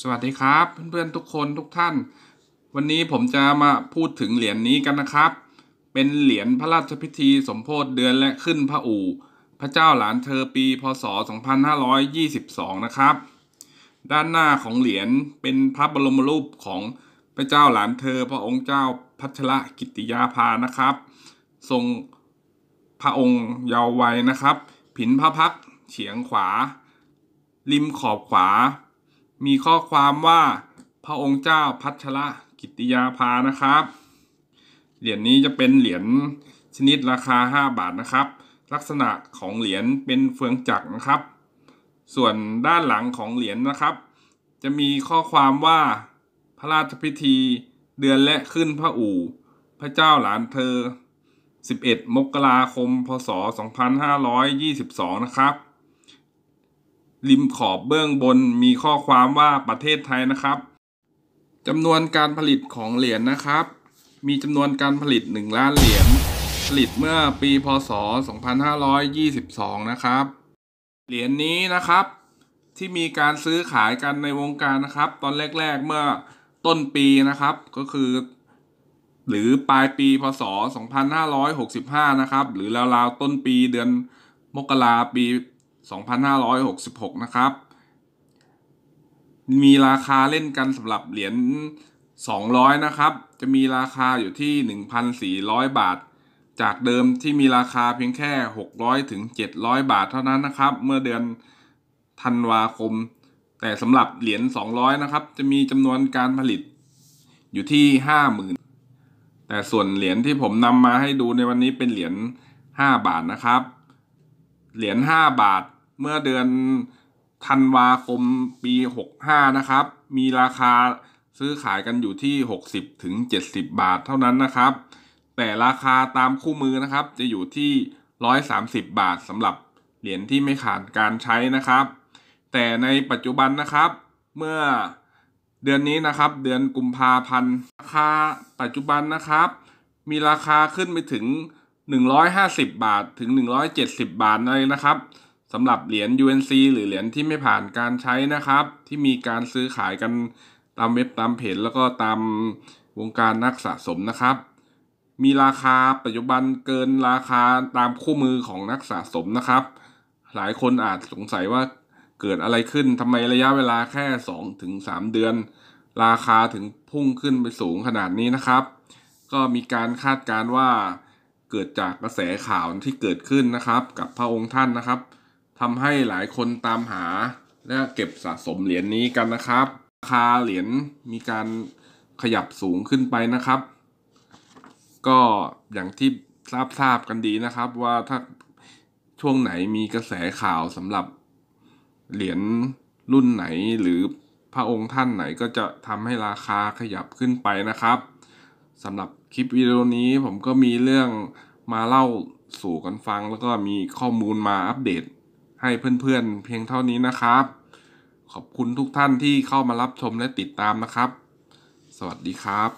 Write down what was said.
สวัสดีครับเพื่อนๆทุกคนทุกท่าน วันนี้ผมจะมาพูดถึงเหรียญนนี้กันนะครับ เป็นเหรียญพระราชพิธี สมโพธิเดือนและขึ้นพระอู่พระเจ้าหลานเธอปีพศ 2522 นะครับด้านหน้าของเหรียญเป็นพระบรมรูปของพระเจ้าหลานเธอพระองค์เจ้าพัชรกิติยาภานะครับ ทรงพระองค์เยาว์วัยนะครับผินพระพักเฉียงขวา ริมขอบขวามีข้อความว่าพระองค์เจ้าพัชระกิติยาภานะครับเหรียญนนี้จะเป็นเหรียญชนิดราคา5บาทนะครับ ลักษณะของเหรียญเป็นเฟืองจักรนะครับ ส่วนด้านหลังของเหรียญนนะครับ จะมีข้อความว่าพระราชพิธีเดือนและขึ้นพระอู่พระเจ้าหลานเธอ 11 มกราคม พศ2522นะครับริมขอบเบื้องบนมีข้อความว่าประเทศไทยนะครับจำนวนการผลิตของเหรียญนะครับ มีจำนวนการผลิต 1 ล้านเหรียญผลิตเมื่อปีพศ 2522 นะครับเหรียญนนี้นะครับที่มีการซื้อขายกันในวงการนะครับ ตอนแรกๆเมื่อต้นปีนะครับก็คือ หรือปลายปี พศ 2565 นะครับหรือราวๆต้นปีเดือนมกราปี2566 นะครับ มีราคาเล่นกันสำหรับเหรียญ 200 นะครับ จะมีราคาอยู่ที่ 1,400 บาท จากเดิมที่มีราคาเพียงแค่ 600 ถึง 700 บาทเท่านั้นนะครับ เมื่อเดือนธันวาคม แต่สำหรับเหรียญ 200 นะครับ จะมีจำนวนการผลิตอยู่ที่ 50,000 แต่ส่วนเหรียญที่ผมนำมาให้ดูในวันนี้เป็นเหรียญ 5 บาทนะครับ เหรียญ 5 บาทเมื่อเดือนธันวาคมปี 65 นะครับ มีราคาซื้อขายกันอยู่ที่ 60ถึง70 บาทเท่านั้นนะครับ แต่ราคาตามคู่มือนะครับ จะอยู่ที่ 130 บาทสำหรับ เหรียญที่ไม่ขาดการใช้นะครับ แต่ในปัจจุบันนะครับ เมื่อเดือนนี้นะครับ เดือนกุมภาพันธ์ราคาปัจจุบันนะครับ มีราคาขึ้นไปถึง 150 บาทถึง 170 บาทเลยนะครับสำหรับเหรียญ UNC หรือเหรียญที่ไม่ผ่านการใช้นะครับ ที่มีการซื้อขายกันตามเว็บตามเพจแล้วก็ตามวงการนักสะสมนะครับ มีราคาปัจจุบันเกินราคาตามคู่มือของนักสะสมนะครับ หลายคนอาจสงสัยว่าเกิดอะไรขึ้นทำไมระยะเวลาแค่ 2-3 เดือน ราคาถึงพุ่งขึ้นไปสูงขนาดนี้นะครับ ก็มีการคาดการว่าเกิดจากกระแสข่าวที่เกิดขึ้นนะครับ กับพระองค์ท่านนะครับทำให้หลายคนตามหาและเก็บสะสมเหรียญนนี้กันนะครับ ราคาเหรียญมีการขยับสูงขึ้นไปนะครับ ก็อย่างที่ทราบทราบกันดีนะครับว่าถ้าช่วงไหนมีกระแสข่าวสำหรับเหรียญรุ่นไหนหรือพระองค์ท่านไหนก็จะทำให้ราคาขยับขึ้นไปนะครับสำหรับคลิปวิดีโอนี้ผมก็มีเรื่องมาเล่าสู่กันฟังแล้วก็มีข้อมูลมาอัปเดตให้เพื่อนๆ เพียงเท่านี้นะครับ ขอบคุณทุกท่านที่เข้ามารับชมและติดตามนะครับ สวัสดีครับ